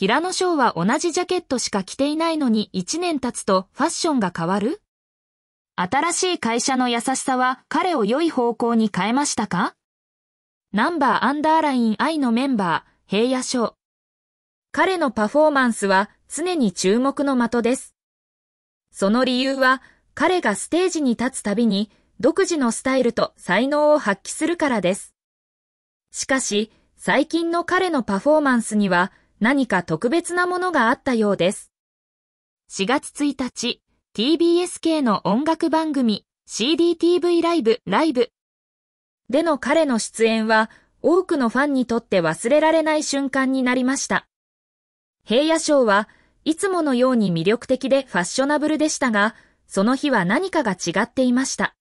平野翔は同じジャケットしか着ていないのに1年経つとファッションが変わる新しい会社の優しさは彼を良い方向に変えましたかナンバーアンダーライン I のメンバー、平野翔。彼のパフォーマンスは常に注目の的です。その理由は彼がステージに立つたびに独自のスタイルと才能を発揮するからです。しかし、最近の彼のパフォーマンスには何か特別なものがあったようです。4月1日、TBS 系の音楽番組 CDTV ライブライブでの彼の出演は多くのファンにとって忘れられない瞬間になりました。平野賞はいつものように魅力的でファッショナブルでしたが、その日は何かが違っていました。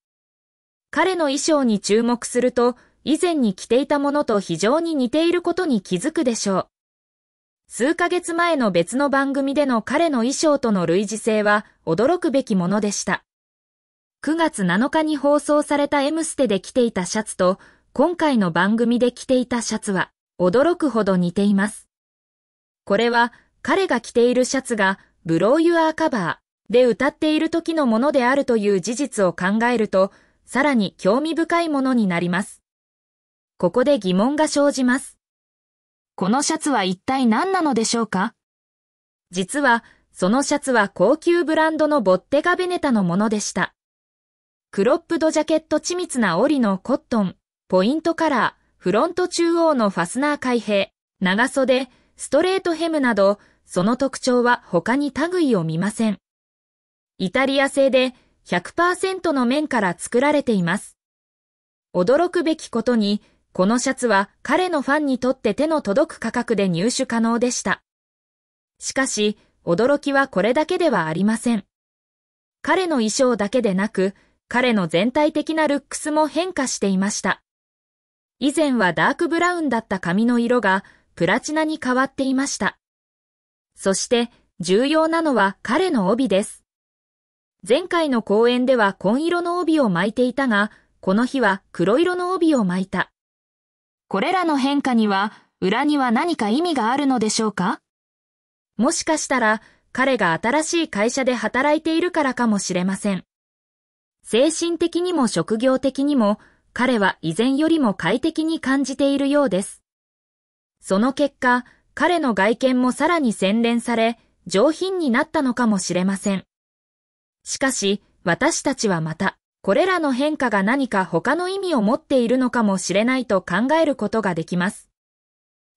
彼の衣装に注目すると、以前に着ていたものと非常に似ていることに気づくでしょう。数ヶ月前の別の番組での彼の衣装との類似性は驚くべきものでした。9月7日に放送された M ステで着ていたシャツと、今回の番組で着ていたシャツは、驚くほど似ています。これは、彼が着ているシャツが、ブローユアーカバーで歌っている時のものであるという事実を考えると、さらに興味深いものになります。ここで疑問が生じます。このシャツは一体何なのでしょうか実は、そのシャツは高級ブランドのボッテガベネタのものでした。クロップドジャケット緻密な織りのコットン、ポイントカラー、フロント中央のファスナー開閉、長袖、ストレートヘムなど、その特徴は他に類を見ません。イタリア製で100%の面から作られています。驚くべきことに、このシャツは彼のファンにとって手の届く価格で入手可能でした。しかし、驚きはこれだけではありません。彼の衣装だけでなく、彼の全体的なルックスも変化していました。以前はダークブラウンだった髪の色がプラチナに変わっていました。そして重要なのは彼の帯です。前回の公演では紺色の帯を巻いていたが、この日は黒色の帯を巻いた。これらの変化には裏には何か意味があるのでしょうかもしかしたら彼が新しい会社で働いているからかもしれません。精神的にも職業的にも彼は以前よりも快適に感じているようです。その結果、彼の外見もさらに洗練され、上品になったのかもしれません。しかし、私たちはまた、これらの変化が何か他の意味を持っているのかもしれないと考えることができます。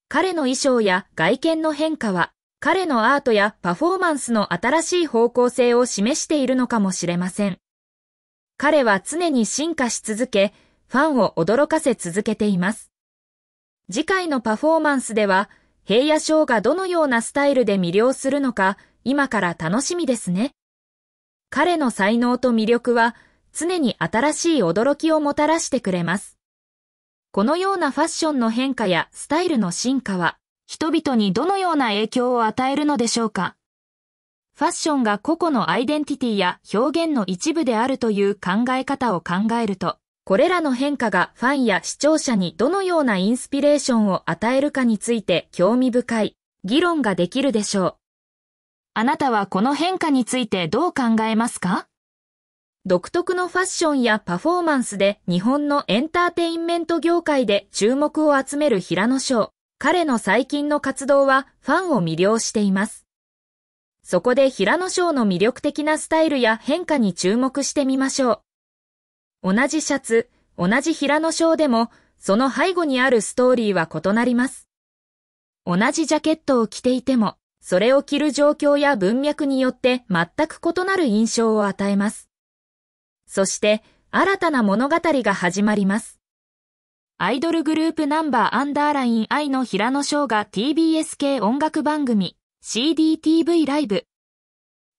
彼の衣装や外見の変化は、彼のアートやパフォーマンスの新しい方向性を示しているのかもしれません。彼は常に進化し続け、ファンを驚かせ続けています。次回のパフォーマンスでは、平野翔がどのようなスタイルで魅了するのか、今から楽しみですね。彼の才能と魅力は、常に新しい驚きをもたらしてくれます。このようなファッションの変化やスタイルの進化は、人々にどのような影響を与えるのでしょうかファッションが個々のアイデンティティや表現の一部であるという考え方を考えると、これらの変化がファンや視聴者にどのようなインスピレーションを与えるかについて興味深い議論ができるでしょう。あなたはこの変化についてどう考えますか独特のファッションやパフォーマンスで日本のエンターテインメント業界で注目を集める平野翔。彼の最近の活動はファンを魅了しています。そこで平野翔の魅力的なスタイルや変化に注目してみましょう。同じシャツ、同じ平野翔でも、その背後にあるストーリーは異なります。同じジャケットを着ていても、それを着る状況や文脈によって全く異なる印象を与えます。そして新たな物語が始まります。アイドルグループナンバーアンダーライン愛の平野翔が TBS 系音楽番組 CDTV ライブ。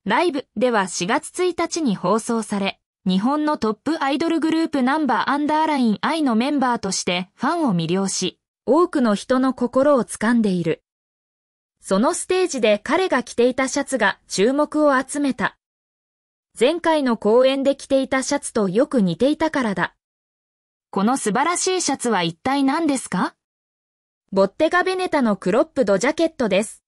ライブでは4月1日に放送され、日本のトップアイドルグループナンバーアンダーライン愛のメンバーとしてファンを魅了し、多くの人の心を掴んでいる。そのステージで彼が着ていたシャツが注目を集めた。前回の公演で着ていたシャツとよく似ていたからだ。この素晴らしいシャツは一体何ですかボッテガベネタのクロップドジャケットです。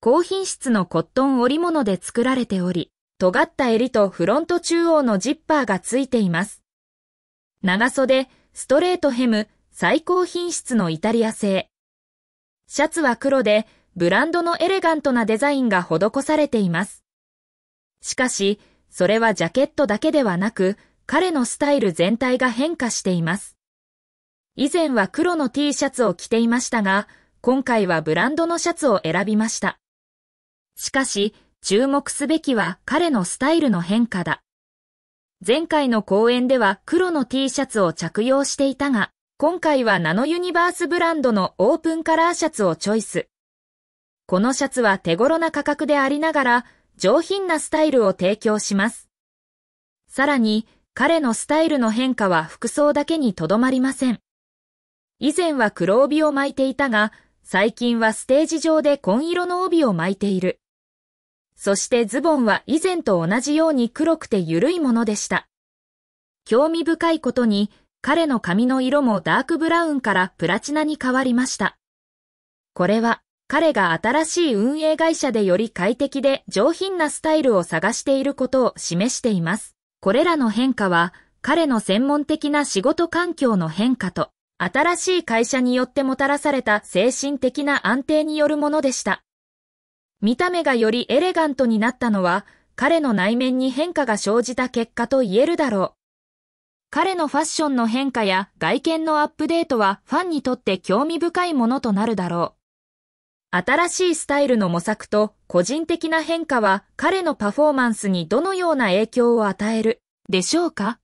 高品質のコットン織物で作られており、尖った襟とフロント中央のジッパーがついています。長袖、ストレートヘム、最高品質のイタリア製。シャツは黒で、ブランドのエレガントなデザインが施されています。しかし、それはジャケットだけではなく、彼のスタイル全体が変化しています。以前は黒の T シャツを着ていましたが、今回はブランドのシャツを選びました。しかし、注目すべきは彼のスタイルの変化だ。前回の公演では黒の T シャツを着用していたが、今回はナノユニバースブランドのオープンカラーシャツをチョイス。このシャツは手頃な価格でありながら、上品なスタイルを提供します。さらに、彼のスタイルの変化は服装だけにとどまりません。以前は黒帯を巻いていたが、最近はステージ上で紺色の帯を巻いている。そしてズボンは以前と同じように黒くて緩いものでした。興味深いことに、彼の髪の色もダークブラウンからプラチナに変わりました。これは、彼が新しい運営会社でより快適で上品なスタイルを探していることを示しています。これらの変化は、彼の専門的な仕事環境の変化と、新しい会社によってもたらされた精神的な安定によるものでした。見た目がよりエレガントになったのは、彼の内面に変化が生じた結果と言えるだろう。彼のファッションの変化や外見のアップデートはファンにとって興味深いものとなるだろう。新しいスタイルの模索と個人的な変化は彼のパフォーマンスにどのような影響を与えるでしょうか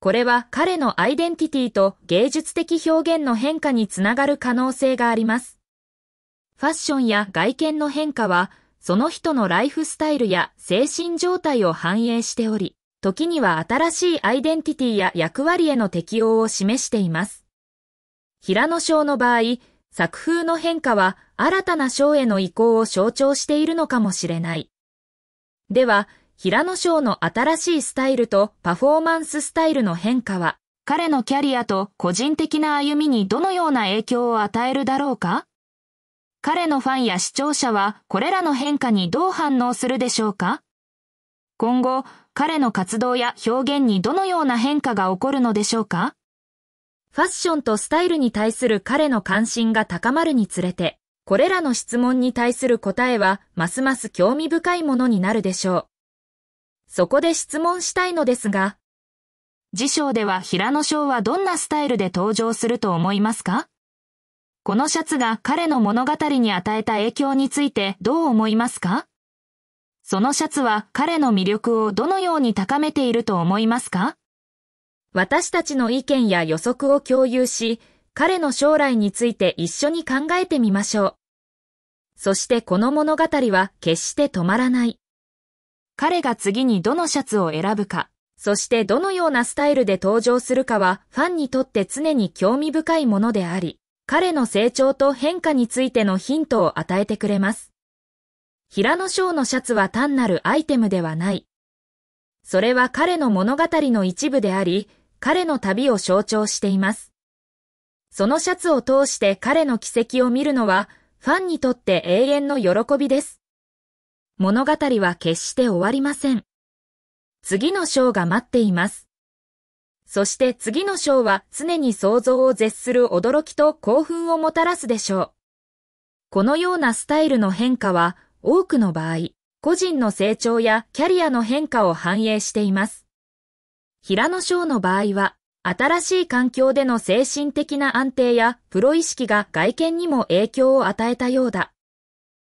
これは彼のアイデンティティと芸術的表現の変化につながる可能性があります。ファッションや外見の変化は、その人のライフスタイルや精神状態を反映しており、時には新しいアイデンティティや役割への適応を示しています。平野翔の場合、作風の変化は新たな章への移行を象徴しているのかもしれない。では、平野章の新しいスタイルとパフォーマンススタイルの変化は、彼のキャリアと個人的な歩みにどのような影響を与えるだろうか彼のファンや視聴者はこれらの変化にどう反応するでしょうか今後、彼の活動や表現にどのような変化が起こるのでしょうかファッションとスタイルに対する彼の関心が高まるにつれて、これらの質問に対する答えは、ますます興味深いものになるでしょう。そこで質問したいのですが、辞書では平野翔はどんなスタイルで登場すると思いますかこのシャツが彼の物語に与えた影響についてどう思いますかそのシャツは彼の魅力をどのように高めていると思いますか私たちの意見や予測を共有し、彼の将来について一緒に考えてみましょう。そしてこの物語は決して止まらない。彼が次にどのシャツを選ぶか、そしてどのようなスタイルで登場するかはファンにとって常に興味深いものであり、彼の成長と変化についてのヒントを与えてくれます。平野翔のシャツは単なるアイテムではない。それは彼の物語の一部であり、彼の旅を象徴しています。そのシャツを通して彼の軌跡を見るのは、ファンにとって永遠の喜びです。物語は決して終わりません。次の章が待っています。そして次の章は常に想像を絶する驚きと興奮をもたらすでしょう。このようなスタイルの変化は多くの場合、個人の成長やキャリアの変化を反映しています。平野翔の場合は、新しい環境での精神的な安定やプロ意識が外見にも影響を与えたようだ。